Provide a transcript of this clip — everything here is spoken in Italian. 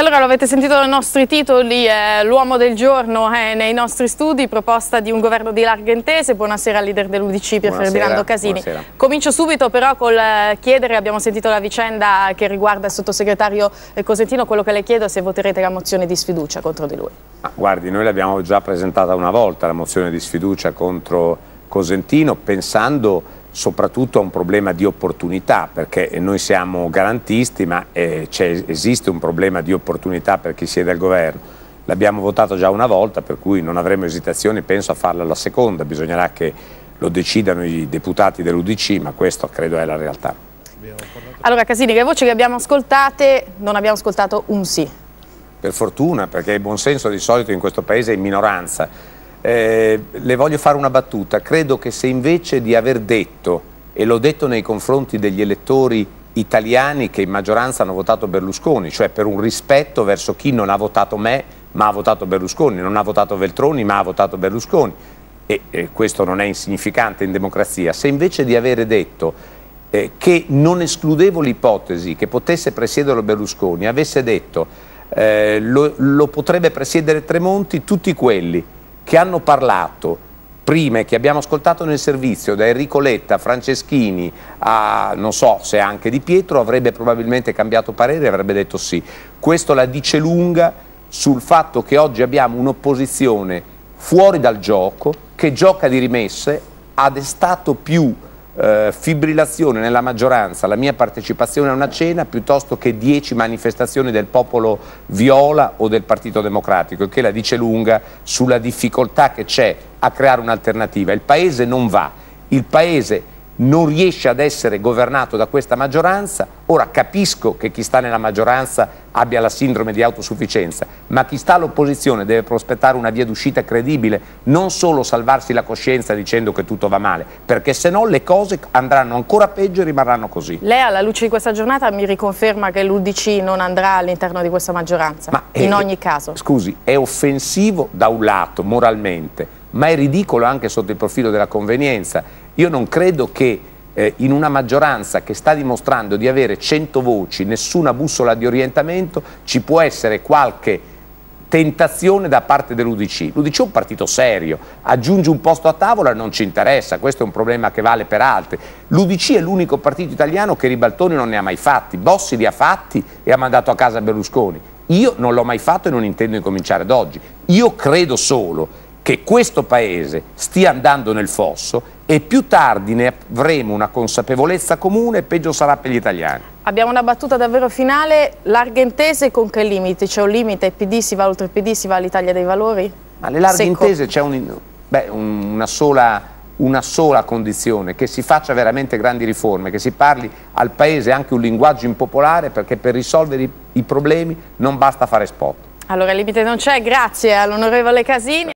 allora lo avete sentito dai nostri titoli, eh, l'uomo del giorno è nei nostri studi, proposta di un governo di larghe intese. Buonasera al leader dell'Udc Pier Ferdinando Casini. Buonasera. Comincio subito però col eh, chiedere, abbiamo sentito la vicenda che riguarda il sottosegretario eh, Cosentino, quello che le chiedo è se voterete la mozione di sfiducia contro di lui. Ah, guardi, noi l'abbiamo già presentata una volta la mozione di sfiducia contro Cosentino pensando soprattutto a un problema di opportunità, perché noi siamo garantisti, ma eh, esiste un problema di opportunità per chi siede al governo. L'abbiamo votato già una volta, per cui non avremo esitazioni, penso a farla la seconda, bisognerà che lo decidano i deputati dell'Udc, ma questo credo è la realtà. Allora Casini, le voci che abbiamo ascoltate non abbiamo ascoltato un sì. Per fortuna, perché il buonsenso di solito in questo paese è in minoranza eh, le voglio fare una battuta, credo che se invece di aver detto, e l'ho detto nei confronti degli elettori italiani che in maggioranza hanno votato Berlusconi, cioè per un rispetto verso chi non ha votato me ma ha votato Berlusconi, non ha votato Veltroni ma ha votato Berlusconi, e, e questo non è insignificante in democrazia, se invece di avere detto eh, che non escludevo l'ipotesi che potesse presiederlo Berlusconi, avesse detto eh, lo, lo potrebbe presiedere Tremonti, tutti quelli che hanno parlato prime che abbiamo ascoltato nel servizio, da Enrico Letta, Franceschini, a non so se anche Di Pietro, avrebbe probabilmente cambiato parere e avrebbe detto sì. Questo la dice lunga sul fatto che oggi abbiamo un'opposizione fuori dal gioco, che gioca di rimesse, ha destato più eh, fibrillazione nella maggioranza, la mia partecipazione a una cena piuttosto che dieci manifestazioni del popolo viola o del Partito Democratico, che la dice lunga sulla difficoltà che c'è a creare un'alternativa. Il Paese non va, il Paese non riesce ad essere governato da questa maggioranza, ora capisco che chi sta nella maggioranza abbia la sindrome di autosufficienza, ma chi sta all'opposizione deve prospettare una via d'uscita credibile, non solo salvarsi la coscienza dicendo che tutto va male, perché se no le cose andranno ancora peggio e rimarranno così. Lei alla luce di questa giornata mi riconferma che l'UDC non andrà all'interno di questa maggioranza, ma in è, eh, ogni caso. Scusi, è offensivo da un lato moralmente, ma è ridicolo anche sotto il profilo della convenienza. Io non credo che eh, in una maggioranza che sta dimostrando di avere 100 voci, nessuna bussola di orientamento, ci può essere qualche tentazione da parte dell'Udc. L'Udc è un partito serio, aggiunge un posto a tavola non ci interessa, questo è un problema che vale per altri. L'Udc è l'unico partito italiano che ribaltoni non ne ha mai fatti, Bossi li ha fatti e ha mandato a casa Berlusconi. Io non l'ho mai fatto e non intendo incominciare ad oggi. Io credo solo che questo Paese stia andando nel fosso e più tardi ne avremo una consapevolezza comune peggio sarà per gli italiani. Abbiamo una battuta davvero finale, larghe intese con che limiti? C'è un limite, PD si va oltre PD, si va all'Italia dei valori? Ma le larghe Secco. intese c'è un, una, una sola condizione, che si faccia veramente grandi riforme, che si parli al Paese anche un linguaggio impopolare perché per risolvere i, i problemi non basta fare spot. Allora il limite non c'è, grazie all'onorevole Casini.